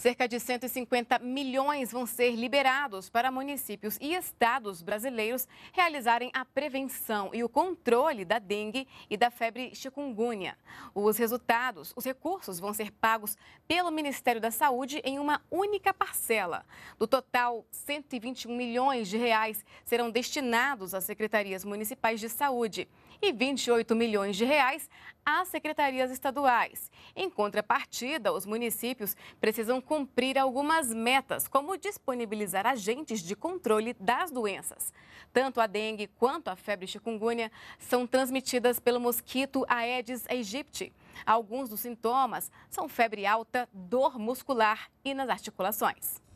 Cerca de 150 milhões vão ser liberados para municípios e estados brasileiros realizarem a prevenção e o controle da dengue e da febre chikungunya. Os resultados, os recursos vão ser pagos pelo Ministério da Saúde em uma única parcela. Do total, 121 milhões de reais serão destinados às secretarias municipais de saúde e 28 milhões de reais às secretarias estaduais. Em contrapartida, os municípios precisam cumprir algumas metas, como disponibilizar agentes de controle das doenças. Tanto a dengue quanto a febre chikungunya são transmitidas pelo mosquito Aedes aegypti. Alguns dos sintomas são febre alta, dor muscular e nas articulações.